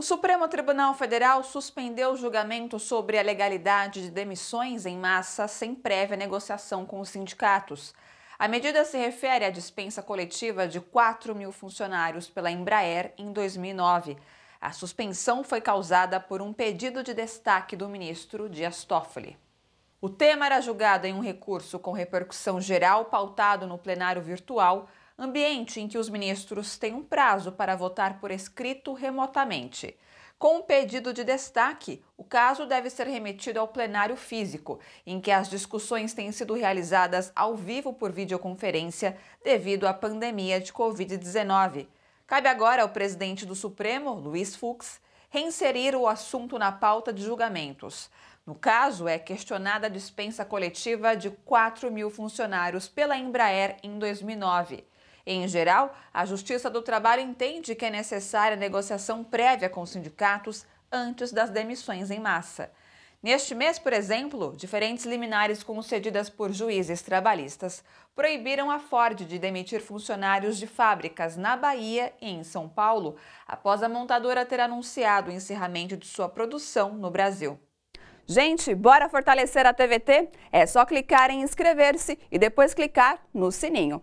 O Supremo Tribunal Federal suspendeu o julgamento sobre a legalidade de demissões em massa sem prévia negociação com os sindicatos. A medida se refere à dispensa coletiva de 4 mil funcionários pela Embraer em 2009. A suspensão foi causada por um pedido de destaque do ministro Dias Toffoli. O tema era julgado em um recurso com repercussão geral pautado no plenário virtual ambiente em que os ministros têm um prazo para votar por escrito remotamente. Com um pedido de destaque, o caso deve ser remetido ao plenário físico, em que as discussões têm sido realizadas ao vivo por videoconferência devido à pandemia de Covid-19. Cabe agora ao presidente do Supremo, Luiz Fux, reinserir o assunto na pauta de julgamentos. No caso, é questionada a dispensa coletiva de 4 mil funcionários pela Embraer em 2009. Em geral, a Justiça do Trabalho entende que é necessária negociação prévia com os sindicatos antes das demissões em massa. Neste mês, por exemplo, diferentes liminares concedidas por juízes trabalhistas proibiram a Ford de demitir funcionários de fábricas na Bahia e em São Paulo após a montadora ter anunciado o encerramento de sua produção no Brasil. Gente, bora fortalecer a TVT? É só clicar em inscrever-se e depois clicar no sininho.